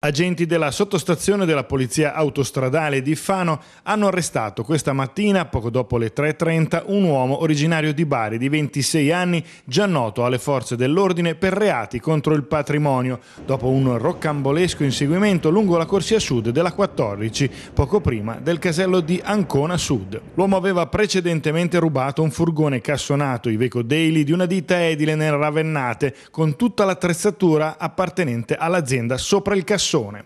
Agenti della sottostazione della Polizia Autostradale di Fano hanno arrestato questa mattina, poco dopo le 3.30, un uomo originario di Bari di 26 anni, già noto alle forze dell'ordine per reati contro il patrimonio, dopo un roccambolesco inseguimento lungo la corsia sud della 14, poco prima del casello di Ancona Sud. L'uomo aveva precedentemente rubato un furgone cassonato Iveco Daily di una ditta edile nel Ravennate, con tutta l'attrezzatura appartenente all'azienda sopra il cassone persone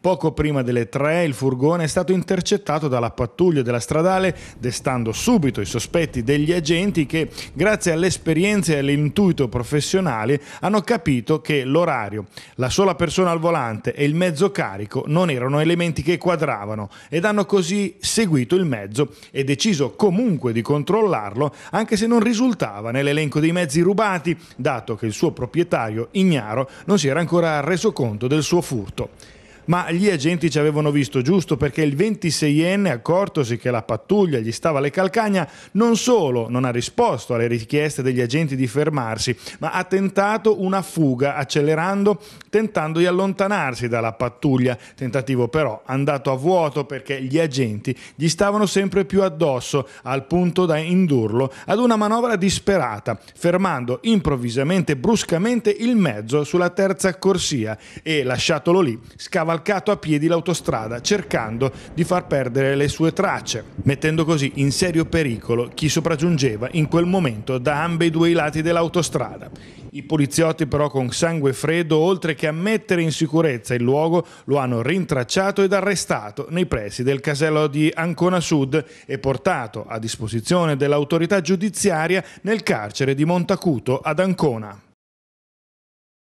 Poco prima delle tre il furgone è stato intercettato dalla pattuglia della stradale, destando subito i sospetti degli agenti che, grazie all'esperienza e all'intuito professionale, hanno capito che l'orario, la sola persona al volante e il mezzo carico non erano elementi che quadravano ed hanno così seguito il mezzo e deciso comunque di controllarlo anche se non risultava nell'elenco dei mezzi rubati, dato che il suo proprietario ignaro non si era ancora reso conto del suo furto ma gli agenti ci avevano visto giusto perché il 26enne, accortosi che la pattuglia gli stava alle calcagna, non solo non ha risposto alle richieste degli agenti di fermarsi, ma ha tentato una fuga accelerando, tentando di allontanarsi dalla pattuglia, tentativo però andato a vuoto perché gli agenti gli stavano sempre più addosso, al punto da indurlo ad una manovra disperata, fermando improvvisamente bruscamente il mezzo sulla terza corsia e lasciatolo lì scavalcando cavalcato a piedi l'autostrada cercando di far perdere le sue tracce, mettendo così in serio pericolo chi sopraggiungeva in quel momento da ambedue i lati dell'autostrada. I poliziotti però con sangue freddo, oltre che a mettere in sicurezza il luogo, lo hanno rintracciato ed arrestato nei pressi del casello di Ancona Sud e portato a disposizione dell'autorità giudiziaria nel carcere di Montacuto ad Ancona.